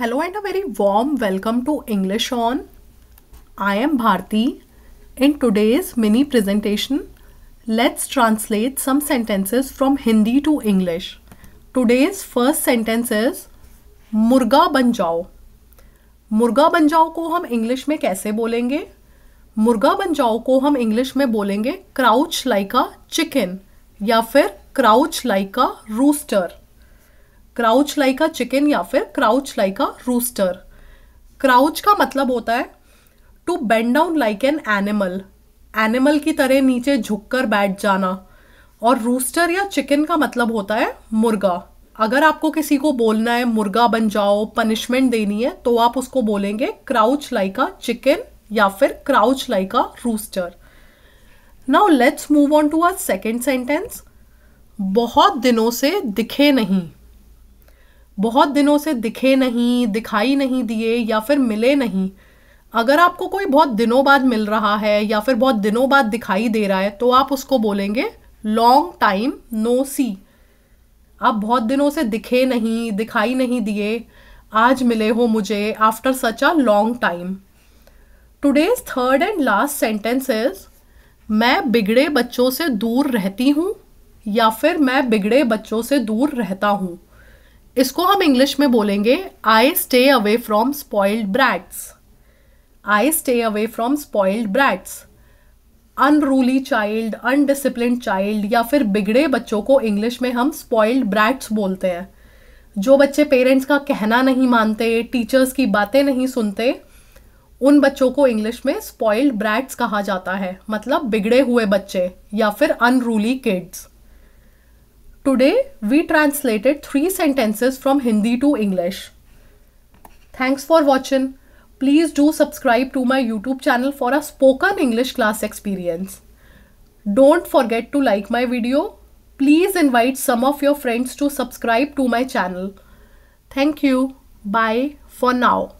Hello and a very warm welcome to English on I am Bharti in today's mini presentation let's translate some sentences from Hindi to English today's first sentence is मुर्गा बन जाओ मुर्गा बन जाओ को हम English में कैसे बोलेंगे मुर्गा बन जाओ को हम इंग्लिश में बोलेंगे क्राउच लाइक अ चिकन या फिर crouch like a rooster crouch like a chicken या फिर crouch like a rooster crouch का मतलब होता है to bend down like an animal animal की तरह नीचे झुककर बैठ जाना और रूस्टर या चिकन का मतलब होता है मुर्गा अगर आपको किसी को बोलना है मुर्गा बन जाओ पनिशमेंट देनी है तो आप उसको बोलेंगे क्राउच लाइक अ चिकन या फिर crouch like a rooster now let's move on to uh second sentence बहुत दिनों से दिखे नहीं बहुत दिनों से दिखे नहीं दिखाई नहीं दिए या फिर मिले नहीं अगर आपको कोई बहुत दिनों बाद मिल रहा है या फिर बहुत दिनों बाद दिखाई दे रहा है तो आप उसको बोलेंगे लॉन्ग टाइम नो सी आप बहुत दिनों से दिखे नहीं दिखाई नहीं दिए आज मिले हो मुझे after such a long time today's third and last sentence is मैं बिगड़े बच्चों से दूर रहती हूँ या फिर मैं बिगड़े बच्चों से दूर रहता हूँ इसको हम इंग्लिश में बोलेंगे I stay away from spoiled brats I stay away from spoiled brats unruly child undiscipline child या फिर बिगड़े बच्चों को इंग्लिश में हम स्पॉइल्ड ब्रैट्स बोलते हैं जो बच्चे पेरेंट्स का कहना नहीं मानते टीचर्स की बातें नहीं सुनते उन बच्चों को इंग्लिश में स्पॉइल्ड ब्रैट्स कहा जाता है मतलब बिगड़े हुए बच्चे या फिर unruly kids Today, we translated three sentences from Hindi to English. Thanks for watching. Please do subscribe to my YouTube channel for a spoken English class experience. Don't forget to like my video. Please invite some of your friends to subscribe to my channel. Thank you. Bye for now.